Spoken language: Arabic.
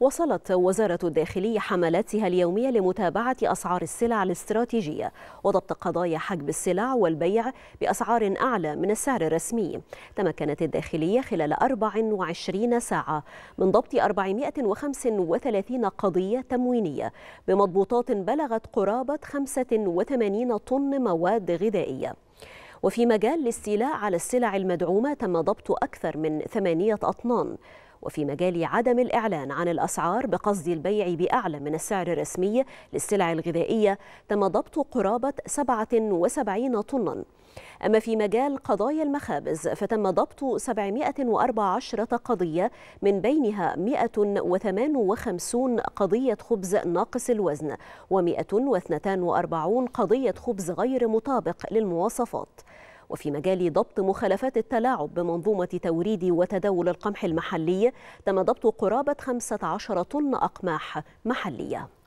وصلت وزارة الداخلية حملاتها اليومية لمتابعة أسعار السلع الاستراتيجية وضبط قضايا حجب السلع والبيع بأسعار أعلى من السعر الرسمي تمكنت الداخلية خلال 24 ساعة من ضبط 435 قضية تموينية بمضبوطات بلغت قرابة 85 طن مواد غذائية وفي مجال الاستيلاء على السلع المدعومة تم ضبط أكثر من ثمانية أطنان وفي مجال عدم الإعلان عن الأسعار بقصد البيع بأعلى من السعر الرسمي للسلع الغذائية تم ضبط قرابة 77 طناً أما في مجال قضايا المخابز فتم ضبط 714 قضية من بينها 158 قضية خبز ناقص الوزن و142 قضية خبز غير مطابق للمواصفات وفي مجال ضبط مخالفات التلاعب بمنظومة توريد وتداول القمح المحلي تم ضبط قرابة 15 طن أقماح محلية